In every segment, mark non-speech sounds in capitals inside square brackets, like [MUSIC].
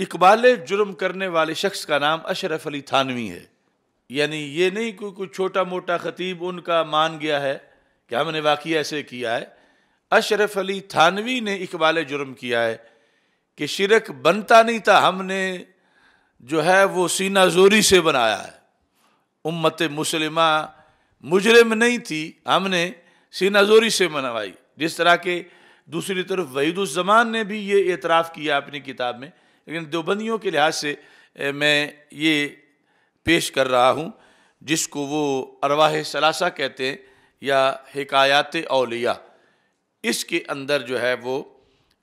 इकबाल जुर्म करने वाले शख्स का नाम अशरफ अली थानवी है यानी ये नहीं कोई कोई छोटा मोटा ख़तीब उनका मान गया है कि हमने वाकई ऐसे किया है अशरफ अली थानवी ने इकबाल जुर्म किया है कि शिरक बनता नहीं था हमने जो है वो सीना जोरी से बनाया है उम्मत मुसलिमा मुजरम नहीं थी हमने सीना जोरी से मनवाई जिस तरह के दूसरी तरफ वहीदुजमान ने भी ये एतराफ़ किया अपनी किताब में लेकिन देवबंदियों के लिहाज से मैं ये पेश कर रहा हूँ जिसको वो अरवाह सलासा कहते हैं या हकायात अलिया इसके अंदर जो है वो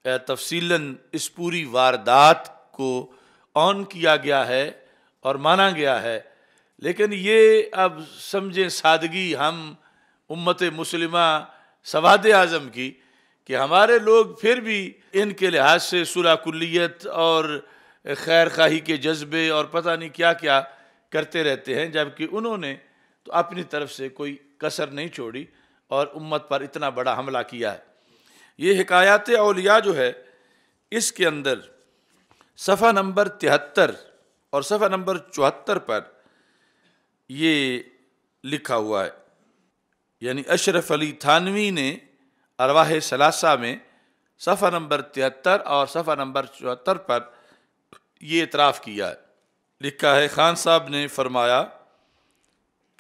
तफसीला इस पूरी वारदात को ऑन किया गया है और माना गया है लेकिन ये अब समझें सादगी हम उम्मत मुसलिमा सवाद आज़म की कि हमारे लोग फिर भी इनके लिहाज से सुलह और खैर खाही के जज्बे और पता नहीं क्या क्या करते रहते हैं जबकि उन्होंने तो अपनी तरफ से कोई कसर नहीं छोड़ी और उम्मत पर इतना बड़ा हमला किया है ये हकायात अलिया जो है इसके अंदर सफ़ा नंबर तिहत्तर और सफ़ा नंबर चौहत्तर पर ये लिखा हुआ है यानी अशरफ अली थानवी ने अरवाह सलासा में सफ़ा नंबर तिहत्तर और सफ़ा नंबर चौहत्तर पर ये इतराफ़ किया है लिखा है ख़ान साहब ने फरमाया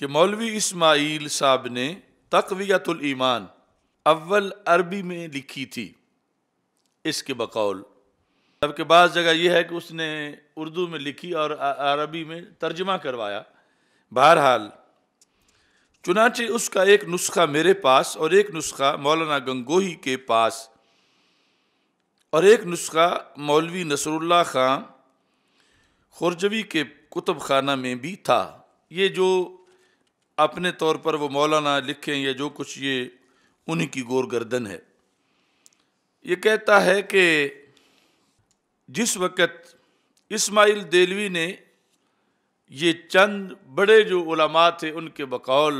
कि मौलवी इस्माइल साहब ने तकवीतुल अव्वल अरबी में लिखी थी इसके बकौल जबकि बाद जगह यह है कि उसने उर्दू में लिखी और अरबी में तर्जमा करवाया बहरहाल चुनाचे उसका एक नुस्खा मेरे पास और एक नुस्खा मौलाना गंगोही के पास और एक नुस्खा मौलवी नसरुल्ला खां खुरजवी के कुतुब खाना में भी था ये जो अपने तौर पर वो मौलाना लिखें या जो कुछ ये उन्हीं की गोरगर्दन है ये कहता है कि जिस वक़्त इस्माइल देलवी ने ये चंद बड़े जो उलमा थे उनके बकौल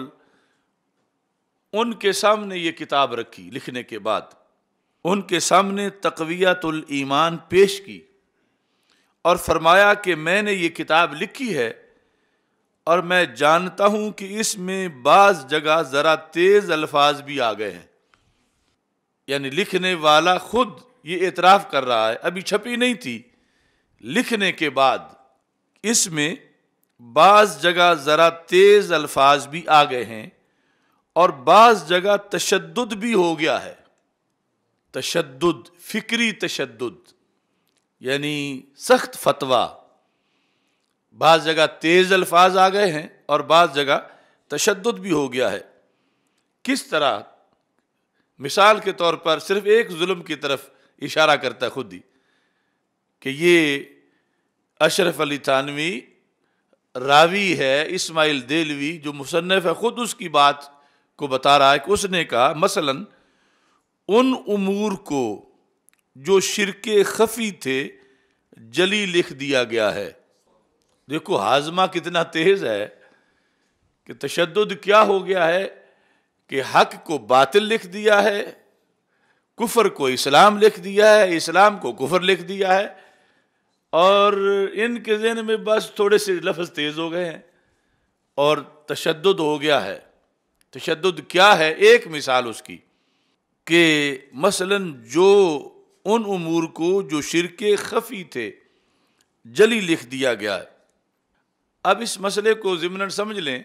उनके सामने ये किताब रखी लिखने के बाद उनके सामने तकवीतुल ईमान पेश की और फरमाया कि मैंने ये किताब लिखी है और मैं जानता हूँ कि इसमें बाज़ जगह ज़रा तेज़ अल्फाज भी आ गए हैं यानी लिखने वाला खुद ये एतराफ़ कर रहा है अभी छपी नहीं थी लिखने के बाद इसमें बाज़ जगह ज़रा तेज़ अल्फाज भी आ गए हैं और बाज़ जगह तशद भी हो गया है तशद फ़िक्री तशद यानी सख्त फतवा बाज़ जगह तेज़ अल्फाज आ गए हैं और बाज़ जगह तशद भी हो गया है किस तरह मिसाल के तौर पर सिर्फ एक जुल्म की तरफ इशारा करता है खुद ही कि ये अशरफ अली थानवी रावी है इस्माइल देलवी जो मुसनफ़ है ख़ुद उसकी बात को बता रहा है कि उसने कहा मसलन उन उमूर को जो शिरक खफी थे जली लिख दिया गया है देखो हाजमा कितना तेज़ है कि तशद क्या हो गया है कि हक को बातिल लिख दिया है कुफर को इस्लाम लिख दिया है इस्लाम को कुफर लिख दिया है और इनके जहन में बस थोड़े से लफ्ज़ तेज़ हो गए हैं और तशद हो गया है तशद क्या है एक मिसाल उसकी कि मसलन जो उन उमूर को जो शिरक खफी थे जली लिख दिया गया है अब इस मसले को जिमन समझ लें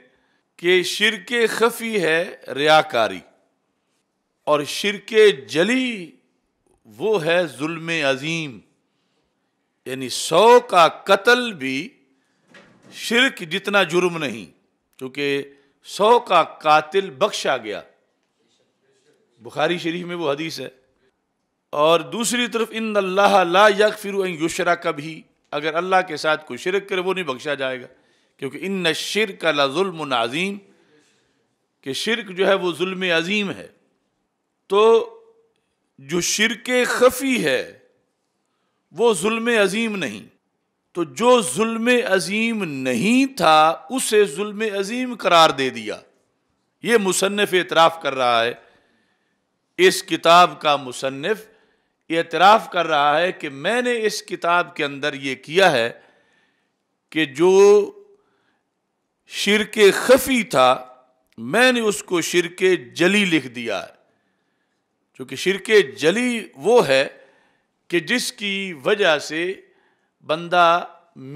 कि शिरक खफी है रियाकारी और शिरक जली वो है जुल्म अजीम यानी सौ का कत्ल भी शिरक जितना जुर्म नहीं क्योंकि सौ का कातिल बख्शा गया बुखारी शरीफ में वो हदीस है और दूसरी तरफ इन अल्लाह ला यक फिर युशरा कभी अगर अल्लाह के साथ कोई शिरक करे वो नहीं बख्शा जाएगा क्योंकि इन न शिर का लाजुल्म कि शिरक जो है वो जुल्म अज़ीम है तो जो शिरक खफ़ी है वो जुल्म अज़ीम नहीं तो जो जुल्म अजीम नहीं था उसे जुल्म अजीम करार दे दिया ये मुसनफ़ एतराफ़ कर रहा है इस किताब का मुसनफ़ एतराफ़ कर रहा है कि मैंने इस किताब के अंदर ये किया है कि जो शिरक खफी था मैंने उसको शिरक जली लिख दिया है क्योंकि शिरक जली वो है कि जिसकी वजह से बंदा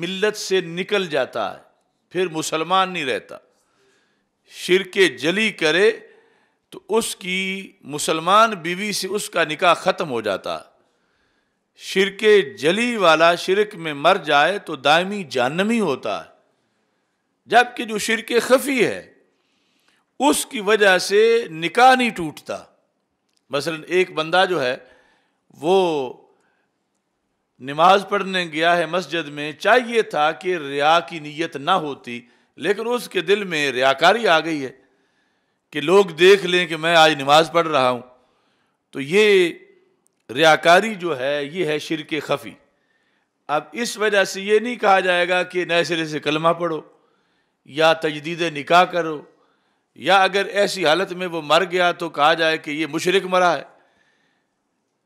मिल्लत से निकल जाता है फिर मुसलमान नहीं रहता शिर के जली करे तो उसकी मुसलमान बीवी से उसका निकाह ख़त्म हो जाता शिर के जली वाला शिरक में मर जाए तो दायमी जानमी होता है जबकि जो शिर के खफी है उसकी वजह से निकाह नहीं टूटता मसलन एक बंदा जो है वो नमाज पढ़ने गया है मस्जिद में चाहिए था कि रिया की नीयत ना होती लेकिन उसके दिल में रियाकारी आ गई है कि लोग देख लें कि मैं आज नमाज पढ़ रहा हूँ तो ये रियाकारी जो है ये है शिरक खफ़ी अब इस वजह से ये नहीं कहा जाएगा कि नए सिरे से कलमा पढ़ो या तजदीद निकाह करो या अगर ऐसी हालत में वो मर गया तो कहा जाए कि ये मुशरक मरा है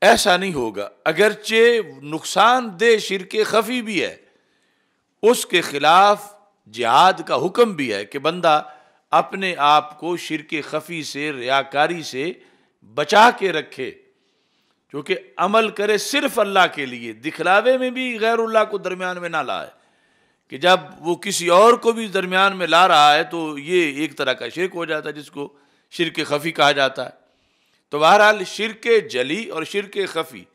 ऐसा नहीं होगा अगरचे नुकसानदेह शिरक खफी भी है उसके खिलाफ जिहाद का हुक्म भी है कि बंदा अपने आप को शिरक खफी से रियाकारी से बचा के रखे क्योंकि अमल करे सिर्फ अल्लाह के लिए दिखलावे में भी गैर अल्लाह को दरमियान में ना लाए कि जब वो किसी और को भी दरमियान में ला रहा है तो ये एक तरह का शिरक हो जाता है जिसको शिरक खफी कहा जाता है तो बहरहाल शिरक जली और शिरक खफी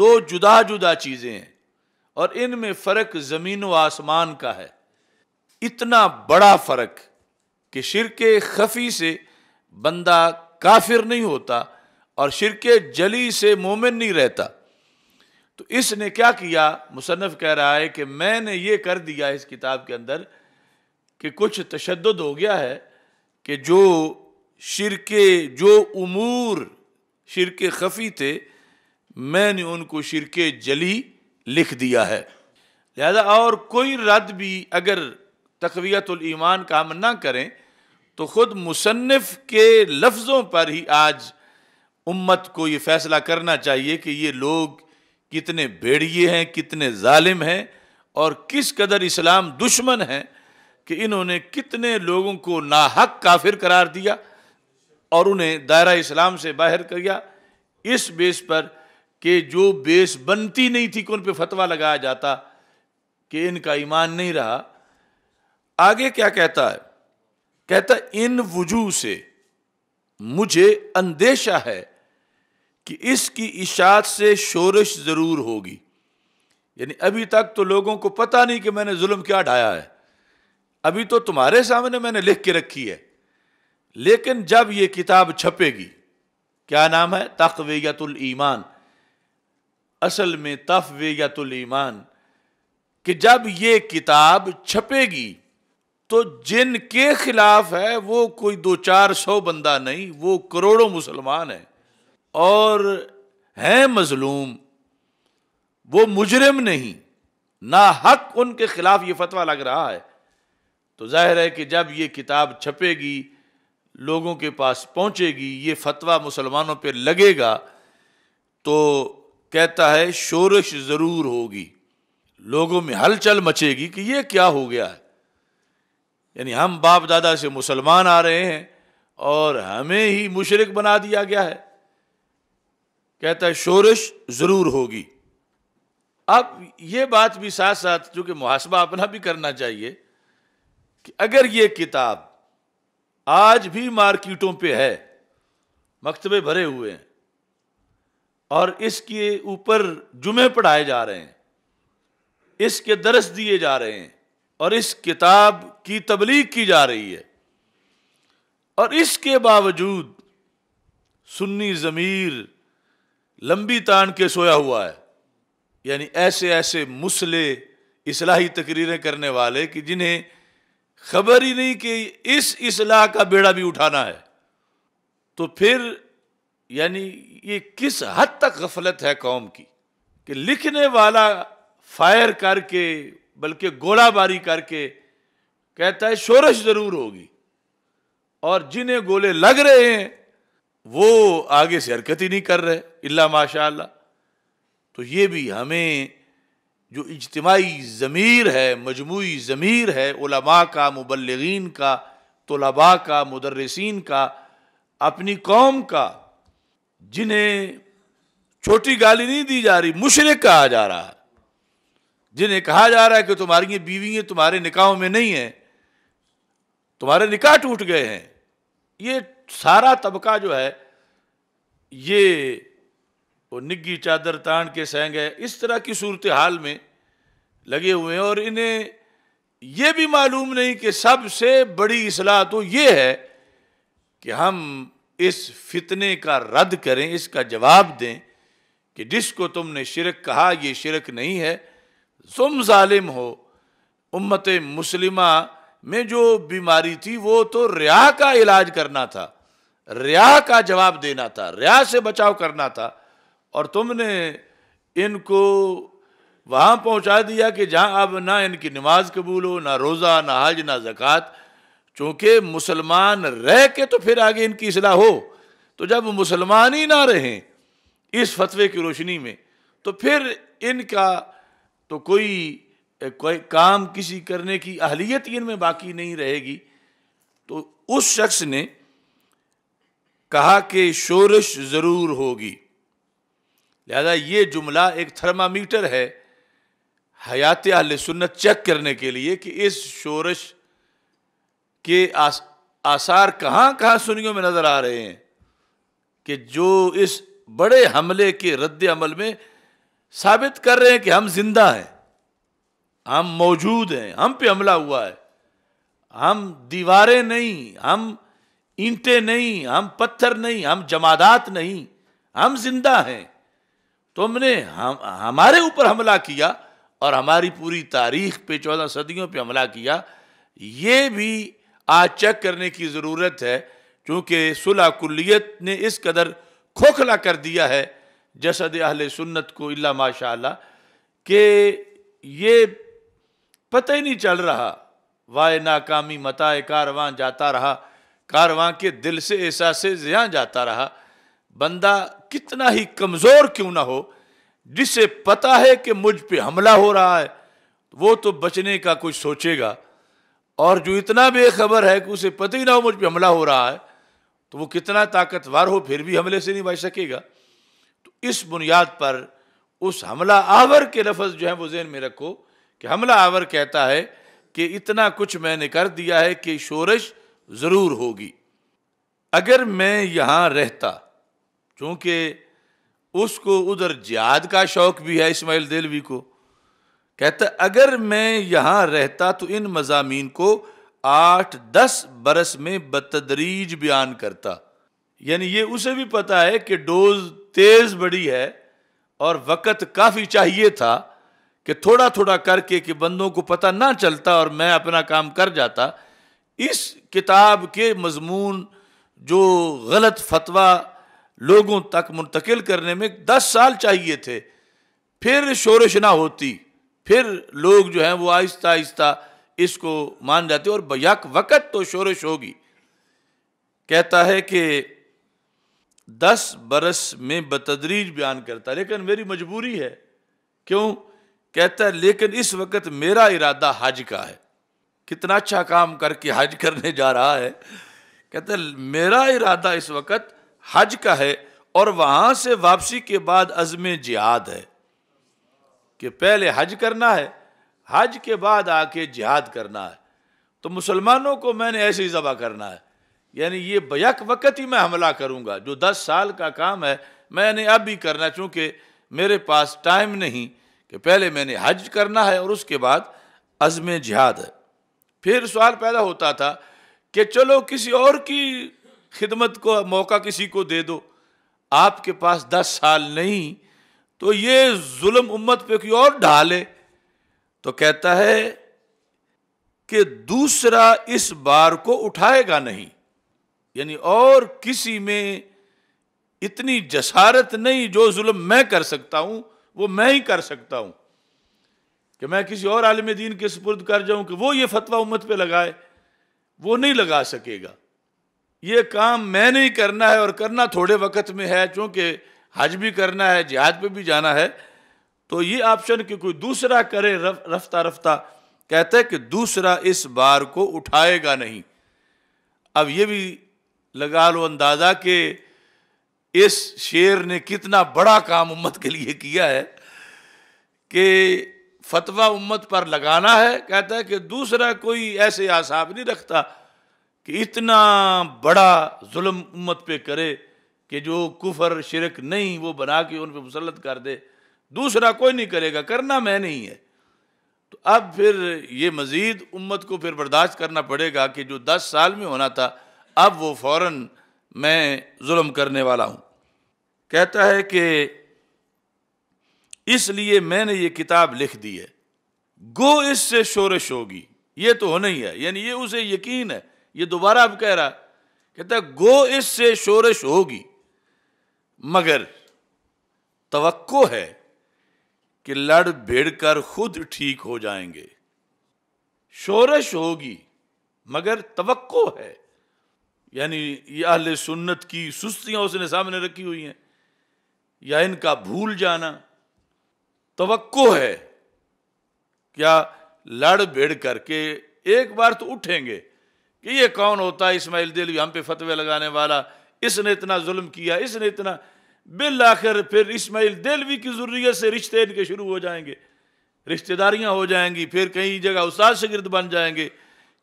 दो जुदा जुदा चीज़ें हैं और इनमें फ़र्क ज़मीन व आसमान का है इतना बड़ा फ़र्क कि शिरक खफी से बंदा काफिर नहीं होता और शिरक जली से मोमिन नहीं रहता तो इसने क्या किया मुसनफ़ कह रहा है कि मैंने ये कर दिया इस किताब के अंदर कि कुछ तशद हो गया है कि जो शिर के जो उमूर शिर के खफी थे मैंने उनको शिर के जली लिख दिया है लिहाजा और कोई रद्द भी अगर तकवीतमान का ना करें तो ख़ुद मुसनफ़ के लफ्ज़ों पर ही आज उम्मत को ये फ़ैसला करना चाहिए कि ये लोग कितने बेड़िए हैं कितने ालिम हैं और किस कदर इस्लाम दुश्मन हैं कि इन्होंने कितने लोगों को नाहक काफिर करार दिया और उन्हें दायरा इस्लाम से बाहर कर गया इस बेस पर कि जो बेस बनती नहीं थी कि उन पर फतवा लगाया जाता कि इनका ईमान नहीं रहा आगे क्या कहता है कहता इन वजू से मुझे अंदेशा है कि इसकी इशात से शोरश ज़रूर होगी यानी अभी तक तो लोगों को पता नहीं कि मैंने जुल्म क्या ढाया है अभी तो तुम्हारे सामने मैंने लिख के रखी है लेकिन जब ये किताब छपेगी क्या नाम है तकवेगतुल ईमान असल में तफवेगतुल ईमान कि जब ये किताब छपेगी तो जिनके खिलाफ है वो कोई दो चार सौ बंदा नहीं वो करोड़ों मुसलमान हैं और हैं मजलूम वो मुजरिम नहीं ना हक उनके खिलाफ ये फतवा लग रहा है तो जाहिर है कि जब ये किताब छपेगी लोगों के पास पहुंचेगी ये फतवा मुसलमानों पर लगेगा तो कहता है शोरश ज़रूर होगी लोगों में हलचल मचेगी कि ये क्या हो गया है यानी हम बाप दादा से मुसलमान आ रहे हैं और हमें ही मुशरक बना दिया गया है कहता है शोरश ज़रूर होगी अब ये बात भी साथ साथ चूँकि मुहासबा अपना भी करना चाहिए कि अगर ये किताब आज भी मार्किटों पे है मकतबे भरे हुए हैं और इसके ऊपर जुमे पढ़ाए जा रहे हैं इसके दरस दिए जा रहे हैं और इस किताब की तबलीग की जा रही है और इसके बावजूद सुन्नी ज़मीर लंबी तान के सोया हुआ है यानी ऐसे ऐसे मुसले इसलाही तकरीरें करने वाले कि जिन्हें खबर ही नहीं कि इस इसलाह का बेड़ा भी उठाना है तो फिर यानी ये किस हद तक गफलत है कौम की कि लिखने वाला फायर करके बल्कि गोलाबारी करके कहता है शोरश ज़रूर होगी और जिन्हें गोले लग रहे हैं वो आगे से हरकत ही नहीं कर रहे इल्ला माशा तो ये भी हमें जो इजतमाही ज़मीर है मजमू ज़मीर है उलमा का मुबलगिन का तलबा का मदरसिन का अपनी कौम का जिन्हें छोटी गाली नहीं दी जा रही मुशरक कहा जा रहा है जिन्हें कहा जा रहा है कि तुम्हारी ये बीवियाँ तुम्हारे निकाहों में नहीं हैं तुम्हारे निकाह टूट गए हैं ये सारा तबका जो है ये और निग्गी चादर तान के सेंग है इस तरह की सूरत हाल में लगे हुए हैं और इन्हें ये भी मालूम नहीं कि सबसे बड़ी असलाह तो ये है कि हम इस फितने का रद्द करें इसका जवाब दें कि जिसको तुमने शिरक कहा ये शिरक नहीं है तुम ालिम हो उम्मत मुस्लिमा में जो बीमारी थी वो तो रिया का इलाज करना था रिया का जवाब देना था रिया से बचाव करना था और तुमने इनको वहाँ पहुँचा दिया कि जहाँ अब ना इनकी नमाज कबूल हो ना रोज़ा ना हज ना ज़क़़त चूँकि मुसलमान रह के तो फिर आगे इनकी असलाह हो तो जब मुसलमान ही ना रहें इस फतवे की रोशनी में तो फिर इनका तो कोई कोई काम किसी करने की अहलियत ही इनमें बाकी नहीं रहेगी तो उस शख्स ने कहा कि शोरश ज़रूर होगी लिहाजा ये जुमला एक थर्मामीटर है हयात अहल सुन्नत चेक करने के लिए कि इस शोरश के आस, आसार कहाँ कहाँ सुनियों में नज़र आ रहे हैं कि जो इस बड़े हमले के रद्द अमल में साबित कर रहे हैं कि हम जिंदा हैं हम मौजूद हैं हम पे हमला हुआ है हम दीवारें नहीं हम ईंटें नहीं हम पत्थर नहीं हम जमादात नहीं हम जिंदा हैं तुमने हम हमारे ऊपर हमला किया और हमारी पूरी तारीख पे चौदह सदियों पे हमला किया ये भी आज चेक करने की ज़रूरत है क्योंकि सुलह कुल्लियत ने इस कदर खोखला कर दिया है जसद अहल सुन्नत को अल्ला माशा कि ये पता ही नहीं चल रहा वाय नाकामी मताए कारवां जाता रहा कारवां के दिल से से जहाँ जाता रहा बंदा कितना ही कमजोर क्यों ना हो जिसे पता है कि मुझ पे हमला हो रहा है वो तो बचने का कुछ सोचेगा और जो इतना बेखबर है कि उसे पता ही ना हो मुझ पे हमला हो रहा है तो वो कितना ताकतवर हो फिर भी हमले से नहीं बच सकेगा तो इस बुनियाद पर उस हमला आवर के लफज जो है वो जहन में रखो कि हमला आवर कहता है कि इतना कुछ मैंने कर दिया है कि शोरश ज़रूर होगी अगर मैं यहाँ रहता क्योंकि उसको उधर जियाद का शौक़ भी है इसमाइल देलवी को कहता अगर मैं यहाँ रहता तो इन मजामी को आठ दस बरस में बतदरीज बयान करता यानी ये उसे भी पता है कि डोज तेज़ बड़ी है और वक़्त काफ़ी चाहिए था कि थोड़ा थोड़ा करके कि बंदों को पता ना चलता और मैं अपना काम कर जाता इस किताब के मजमून जो गलत फतवा लोगों तक मुंतकिल करने में दस साल चाहिए थे फिर शोरश ना होती फिर लोग जो हैं वो आहिस्ता आहिस्ता इसको मान जाते और यक वक़्त तो शोरश होगी कहता है कि दस बरस में बतदरीज बयान करता लेकिन मेरी मजबूरी है क्यों कहता है लेकिन इस वक्त मेरा इरादा हज का है कितना अच्छा काम करके हज करने जा रहा है कहता है मेरा इरादा इस वक्त हज का है और वहां से वापसी के बाद अज़म जिहाद है कि पहले हज करना है हज के बाद आके जिहाद करना है तो मुसलमानों को मैंने ऐसे ही ज़बा करना है यानी ये बक वक़्त ही मैं हमला करूँगा जो दस साल का काम है मैंने अब भी करना चूंकि मेरे पास टाइम नहीं कि पहले मैंने हज करना है और उसके बाद अज़म जिहाद है फिर सवाल पैदा होता था कि चलो किसी और की खिदमत को मौका किसी को दे दो आपके पास दस साल नहीं तो ये जुल्म उम्मत पे कोई और ढाले तो कहता है कि दूसरा इस बार को उठाएगा नहीं यानी और किसी में इतनी जसारत नहीं जो जुल्म मैं कर सकता हूं वो मैं ही कर सकता हूं कि मैं किसी और आलम दीन के सपुर्द कर जाऊं कि वो ये फतवा उम्मत पे लगाए वो नहीं लगा सकेगा ये काम मैंने ही करना है और करना थोड़े वक्त में है चूँकि हज भी करना है जिहाद पे भी जाना है तो ये ऑप्शन कि कोई दूसरा करे रफ्ता रफ्ता कहते हैं कि दूसरा इस बार को उठाएगा नहीं अब ये भी लगा लो अंदाज़ा कि इस शेर ने कितना बड़ा काम उम्मत के लिए किया है कि फतवा उम्मत पर लगाना है कहता है कि दूसरा कोई ऐसे आसाब नहीं रखता कि इतना बड़ा जुल्म उम्मत पे करे कि जो कुफर शिरक नहीं वो बना के उन पर मुसलत कर दे दूसरा कोई नहीं करेगा करना मैं नहीं है तो अब फिर ये मज़ीद उम्मत को फिर बर्दाश्त करना पड़ेगा कि जो दस साल में होना था अब वो फ़ौर मैं जुल्म करने वाला हूँ कहता है कि इसलिए मैंने ये किताब लिख दी है गो इससे शोरश होगी ये तो होना ही है यानी ये उसे यकीन है ये दोबारा अब कह रहा कहता गो इससे शोरश होगी मगर तवक्को है कि लड़ भिड़ कर खुद ठीक हो जाएंगे शोरश होगी मगर तवक्को है यानी यह अहल सुन्नत की सुस्तियां उसने सामने रखी हुई हैं या इनका भूल जाना तवक्को है क्या लड़ भिड़ करके एक बार तो उठेंगे कि ये कौन होता है इसमाइल दिल हम पे फतवे लगाने वाला इसने इतना जुल्म किया इसने इतना बिल आखिर फिर इसमाइल दिलवी की ज़रूरीत से रिश्ते इनके शुरू हो जाएंगे रिश्तेदारियाँ हो जाएंगी फिर कई जगह उस्ताद शगिर्द बन जाएंगे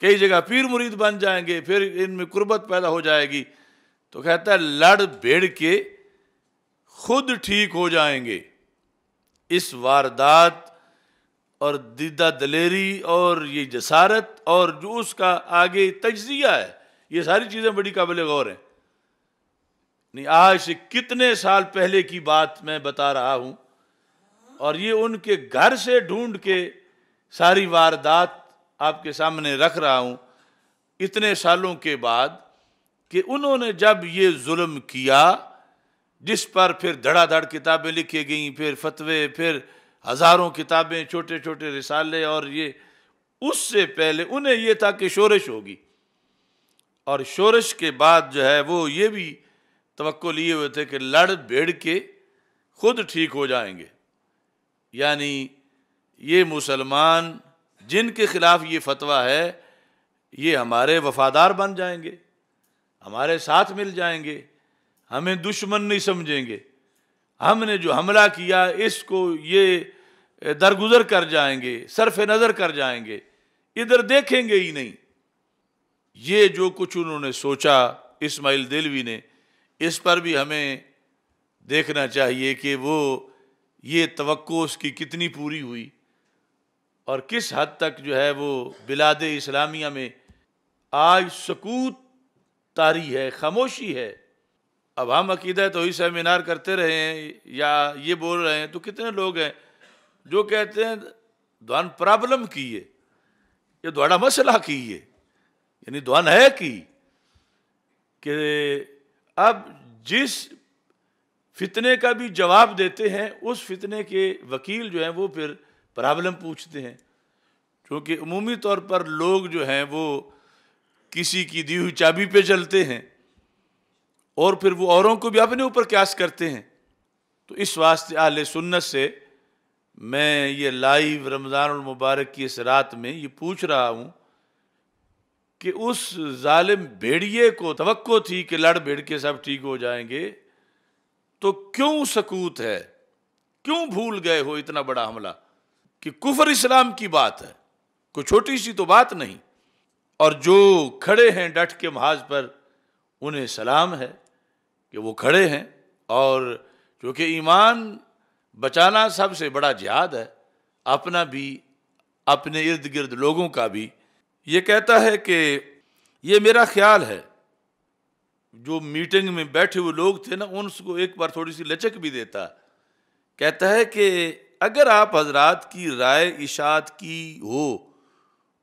कई जगह पीर मुरीद बन जाएंगे फिर इनमें कुर्बत पैदा हो जाएगी तो कहता है लड़ भेड़ के खुद ठीक हो जाएंगे इस वारदात और दीदा दलेरी और ये जसारत और जो उसका आगे तजिया है ये सारी चीज़ें बड़ी काबिल गौर हैं नहीं आज से कितने साल पहले की बात मैं बता रहा हूँ और ये उनके घर से ढूंढ के सारी वारदात आपके सामने रख रहा हूँ इतने सालों के बाद कि उन्होंने जब ये जुल्म किया जिस पर फिर धड़ाधड़ किताबें लिखी गई फिर फतवे फिर हज़ारों किताबें छोटे छोटे रिसाले और ये उससे पहले उन्हें यह था कि शोरश होगी और शोरश के बाद जो है वो ये भी तो लिए हुए थे कि लड़ भेड़ के खुद ठीक हो जाएंगे यानी ये मुसलमान जिनके ख़िलाफ़ ये फतवा है ये हमारे वफादार बन जाएंगे हमारे साथ मिल जाएंगे हमें दुश्मन नहीं समझेंगे हमने जो हमला किया इसको ये दरगुजर कर जाएंगे सरफ नज़र कर जाएंगे इधर देखेंगे ही नहीं ये जो कुछ उन्होंने सोचा इस्माइल दिलवी ने इस पर भी हमें देखना चाहिए कि वो ये तो उसकी कितनी पूरी हुई और किस हद तक जो है वो बिलाद इस्लामिया में आज सकूत तारी है खामोशी है अब हम अकीदा तो ही सेमिनार करते रहे हैं या ये बोल रहे हैं तो कितने लोग हैं जो कहते हैं द्वान प्रॉब्लम की है ये द्वारा मसला की है यानी द्वान है कि कि अब जिस फितने का भी जवाब देते हैं उस फितने के वकील जो हैं वो फिर प्रॉब्लम पूछते हैं क्योंकि अमूमी तौर पर लोग जो हैं वो किसी की दी हुई चाबी पे चलते हैं और फिर वो औरों को भी अपने ऊपर क्यास करते हैं तो इस वास्ते आल सुन्नत से मैं ये लाइव रमज़ान मुबारक की इस रात में ये पूछ रहा हूँ कि उस जालिम भेड़िए को तो थी कि लड़ भेड़ के सब ठीक हो जाएंगे तो क्यों सकूत है क्यों भूल गए हो इतना बड़ा हमला कि कुफर इस्लाम की बात है कोई छोटी सी तो बात नहीं और जो खड़े हैं डट के महाज पर उन्हें सलाम है कि वो खड़े हैं और चूँकि ईमान बचाना सबसे बड़ा जिहाद है अपना भी अपने इर्द गिर्द लोगों का भी ये कहता है कि ये मेरा ख्याल है जो मीटिंग में बैठे हुए लोग थे ना उनको एक बार थोड़ी सी लचक भी देता कहता है कि अगर आप हजरात की राय इशात की हो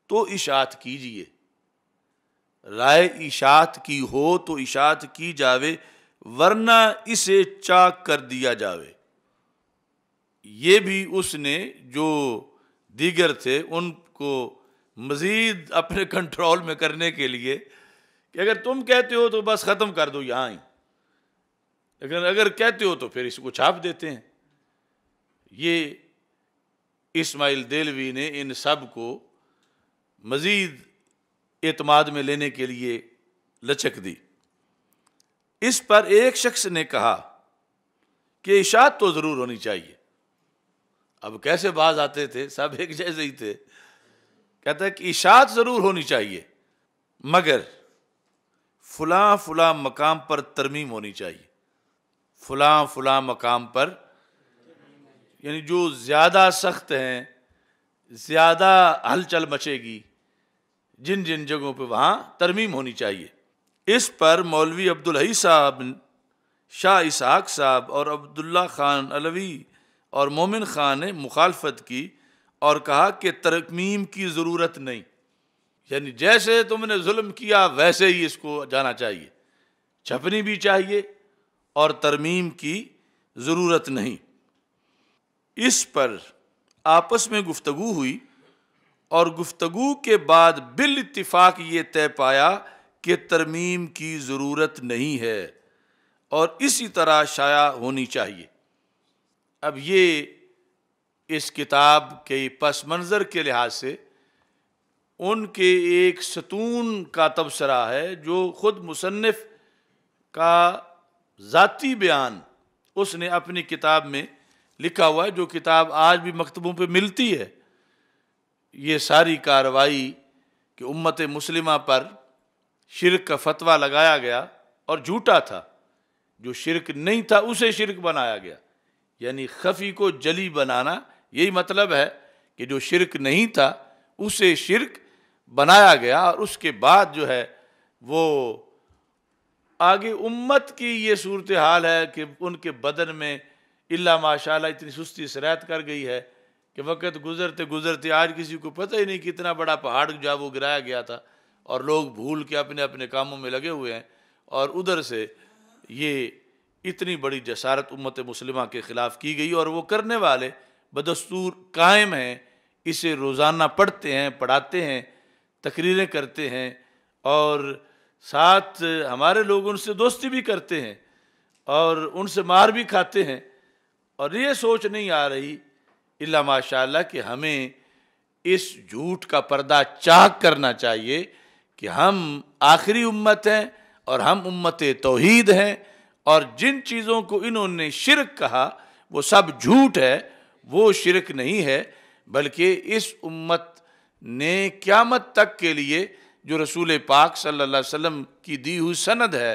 तो इशात कीजिए राय इशात की हो तो इशात की जावे वरना इसे चाक कर दिया जावे ये भी उसने जो दीगर थे उनको मज़ीद अपने कंट्रोल [LAUGHS] में करने के लिए कि अगर तुम कहते हो तो बस ख़त्म कर दो यहाँ ही लेकिन अगर कहते हो तो फिर इसको छाप देते हैं ये इस्माइल देलवी ने इन सब को मज़ीद एतमाद में लेने के लिए लचक दी इस पर एक शख्स ने कहा कि इशात तो ज़रूर होनी चाहिए अब कैसे बाज आते थे सब एक जैसे ही थे कहता है कि इशात ज़रूर होनी चाहिए मगर फुला फुला मकाम पर तरमीम होनी चाहिए फुला फुला मकाम पर यानी जो ज़्यादा सख्त हैं ज़्यादा हलचल मचेगी जिन जिन जगहों पे वहाँ तरमीम होनी चाहिए इस पर मौलवी अब्दुल हई साहब शाह इसहाक साहब और अब्दुल्ला ख़ान अलवी और मोमिन ख़ान ने मुखालफत की और कहा कि तरमीम की ज़रूरत नहीं यानी जैसे तुमने जुल्म किया वैसे ही इसको जाना चाहिए छपनी भी चाहिए और तरमीम की ज़रूरत नहीं इस पर आपस में गुफ्तगु हुई और गुफ्तगु के बाद बिल इतफ़ाक़ ये तय पाया कि तरमीम की ज़रूरत नहीं है और इसी तरह शाया होनी चाहिए अब ये इस किताब के पस मंज़र के लिहाज से उनके एक सतून का तबसरा है जो ख़ुद मुसनफ़ का ज़ाती बयान उसने अपनी किताब में लिखा हुआ है जो किताब आज भी मकतबों पर मिलती है ये सारी कार्रवाई कि उम्मत मुसलिमा पर शिरक का फतवा लगाया गया और झूठा था जो शिरक नहीं था उसे शिरक बनाया गया यानी खफी को जली बनाना यही मतलब है कि जो शिरक नहीं था उसे शिरक बनाया गया और उसके बाद जो है वो आगे उम्मत की ये सूरत हाल है कि उनके बदन में इल्ला माशा इतनी सुस्ती सरायत कर गई है कि वक़्त गुजरते गुजरते आज किसी को पता ही नहीं कितना बड़ा पहाड़ जो है वो गिराया गया था और लोग भूल के अपने अपने कामों में लगे हुए हैं और उधर से ये इतनी बड़ी जसारत उम्मत मुसलिमा के ख़िलाफ़ की गई और वो करने वाले बदस्तूर कायम हैं इसे रोज़ाना पढ़ते हैं पढ़ाते हैं तकरीरें करते हैं और साथ हमारे लोग उनसे दोस्ती भी करते हैं और उनसे मार भी खाते हैं और ये सोच नहीं आ रही इला माशा कि हमें इस झूठ का पर्दा चाक करना चाहिए कि हम आखिरी उम्मत हैं और हम उम्मत तोहीद हैं और जिन चीज़ों को इन्होंने शिरक कहा वो सब झूठ है वो शिरक नहीं है बल्कि इस उम्मत ने क़्यामत तक के लिए जो रसूल पाक सल्लल्लाहु अलैहि वसल्लम की दी हुई सनद है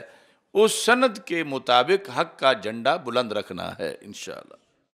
उस सनद के मुताबिक हक का झंडा बुलंद रखना है इन